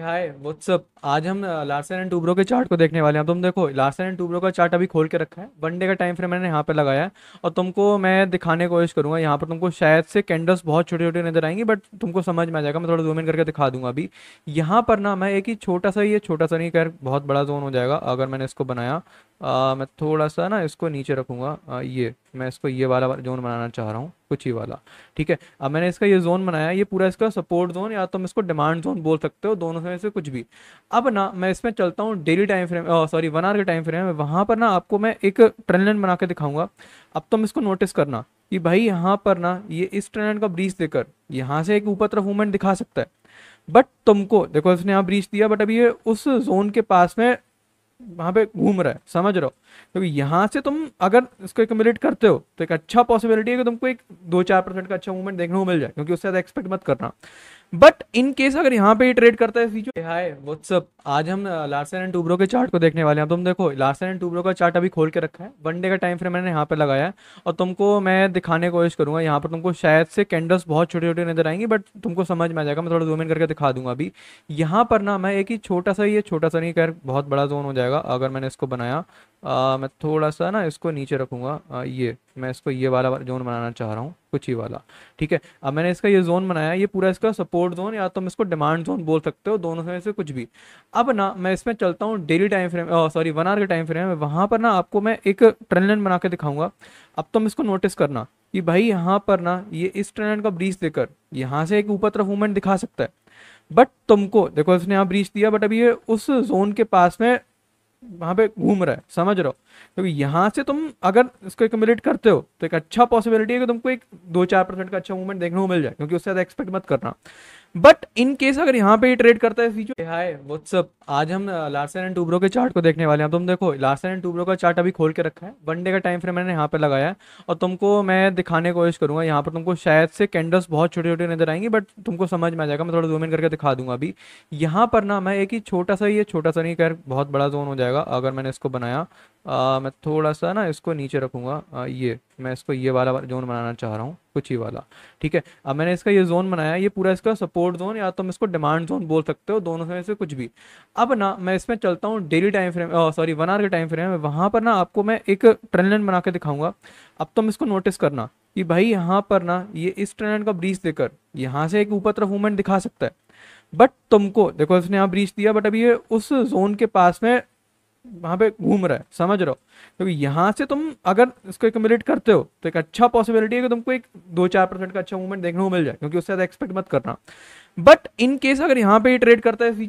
हाय what's up आज हम Larsen and Toubro के चार्ट को देखने वाले हैं तुम देखो लार्सन एंड टूब्रो का चार्ट अभी खोल के रखा है वन डे का टाइम फ्रेम मैंने यहाँ पे लगाया है और तुमको मैं दिखाने की कोशिश करूँगा यहाँ पर तुमको शायद से कैंडल्स बहुत छोटे छोटे नजर आएंगे बट तुमको समझ में आ जाएगा मैं थोड़ा जूम इन करके दिखा दूंगा अभी यहाँ पर ना मैं एक ही छोटा सा ये छोटा सा नहीं कह बहुत बड़ा जोन हो जाएगा अगर मैंने इसको बनाया आ, uh, मैं थोड़ा सा ना इसको नीचे रखूँगा uh, ये मैं इसको ये वाला जोन बनाना चाह रहा हूँ कुछ ही वाला ठीक है अब मैंने इसका ये जोन बनाया ये पूरा इसका सपोर्ट जोन या तो हम इसको डिमांड जोन बोल सकते हो दोनों समय से कुछ भी अब ना मैं इसमें चलता हूँ daily time frame sorry one hour के टाइम फ्रेम में वहाँ पर ना आपको मैं एक ट्रेंड लाइन बना के दिखाऊंगा अब तो हम इसको नोटिस करना कि भाई यहाँ पर ना ये इस ट्रेंड लाइन का ब्रीच देकर यहाँ से एक ऊपर तरफ मूवमेंट दिखा सकता है बट तुमको देखो इसने यहाँ ब्रीच दिया बट अभी ये उस जोन के पास में वहाँ पे घूम रहा है समझ रहे हो क्योंकि तो यहाँ से तुम अगर इसको एकमिलेट करते हो तो एक अच्छा पॉसिबिलिटी है कि तुमको एक दो चार परसेंट का अच्छा मूवमेंट देखने को मिल जाए क्योंकि उससे ज़्यादा एक्सपेक्ट मत करना बट इन केस अगर यहाँ पे ट्रेड करता है फीचर हाय व्हाट्सअप आज हम लार्सन एंड टूब्रो के चार्ट को देखने वाले हैं तुम देखो लार्सन एंड टूब्रो का चार्ट अभी खोल के रखा है वन डे का टाइम फ्रेम मैंने यहाँ पे लगाया है और तुमको मैं दिखाने की कोशिश करूंगा यहाँ पर तुमको शायद से कैंडल्स बहुत छोटे छोटे नजर आएंगे बट तुमको समझ में आ जाएगा मैं थोड़ा जूम इन करके दिखा दूंगा अभी यहाँ पर ना मैं एक ही छोटा सा ये छोटा सा नहीं कह बहुत बड़ा जोन हो जाएगा अगर मैंने इसको बनाया आ, मैं थोड़ा सा ना इसको नीचे रखूँगा ये मैं इसको ये वाला जोन बनाना चाह रहा हूँ कुछ ही वाला ठीक है अब मैंने इसका ये जोन बनाया ये पूरा इसका सपोर्ट जोन या तो हम इसको डिमांड जोन बोल सकते हो दोनों समय से कुछ भी अब ना मैं इसमें चलता हूँ daily time frame sorry one hour के टाइम फ्रेम वहाँ पर ना आपको मैं एक ट्रेन लाइन बना के दिखाऊंगा अब तुम तो इसको नोटिस करना कि भाई यहाँ पर ना ये इस ट्रेन लाइन का ब्रीच देकर यहाँ से एक ऊपर तरफ मूवमेंट दिखा सकता है बट तुमको देखो इसने यहाँ ब्रीच दिया बट अभी ये उस जोन के पास में वहां पे घूम रहा है समझ रहे हो क्योंकि तो यहाँ से तुम अगर इसको एकमलेट करते हो तो एक अच्छा पॉसिबिलिटी है कि तुमको एक दो चार परसेंट का अच्छा मूवमेंट देखने को मिल जाए क्योंकि उससे ज़्यादा एक्सपेक्ट मत करना बट इन केस अगर यहाँ पे ट्रेड करता है फीचर हाय व्हाट्सअप आज हम लार्सन एंड टूब्रो के चार्ट को देखने वाले हैं तुम देखो लार्सन एंड टूब्रो का चार्ट अभी खोल के रखा है वन डे का टाइम फ्रेम मैंने यहाँ पे लगाया है और तुमको मैं दिखाने की कोशिश करूंगा यहाँ पर तुमको शायद से कैंडल्स बहुत छोटे छोटे नजर आएंगे बट तुमको समझ में आ जाएगा मैं थोड़ा जूम इन करके दिखा दूंगा अभी यहाँ पर ना मैं एक ही छोटा सा ये छोटा सा नहीं कह बहुत बड़ा जोन हो जाएगा अगर मैंने इसको बनाया uh, मैं थोड़ा सा ना इसको नीचे रखूंगा uh, ये मैं इसको ये वाला जोन बनाना चाह रहा हूँ कुछ ही वाला ठीक है अब मैंने इसका ये जोन बनाया ये पूरा इसका सपोर्ट जोन या तो हम इसको डिमांड जोन बोल सकते हो दोनों समय से कुछ भी अब ना मैं इसमें चलता हूँ daily time frame sorry one hour के टाइम फ्रेम वहाँ पर ना आपको मैं एक ट्रेंड लाइन बना के दिखाऊंगा अब तुम तो इसको नोटिस करना कि भाई यहाँ पर ना ये इस ट्रेंड लाइन का ब्रीच देकर यहाँ से एक ऊपर तरफ मूवमेंट दिखा सकता है बट तुमको देखो इसने यहाँ ब्रीच दिया बट अभी ये उस जोन के पास में वहाँ पे घूम रहा है समझ रहे हो क्योंकि तो यहां से तुम अगर इसको एकमलेट करते हो तो एक अच्छा पॉसिबिलिटी है कि तुमको एक दो चार परसेंट का अच्छा मूवमेंट देखने को मिल जाए क्योंकि उससे ज़्यादा एक्सपेक्ट मत करना बट इन केस अगर यहाँ पे ट्रेड करता है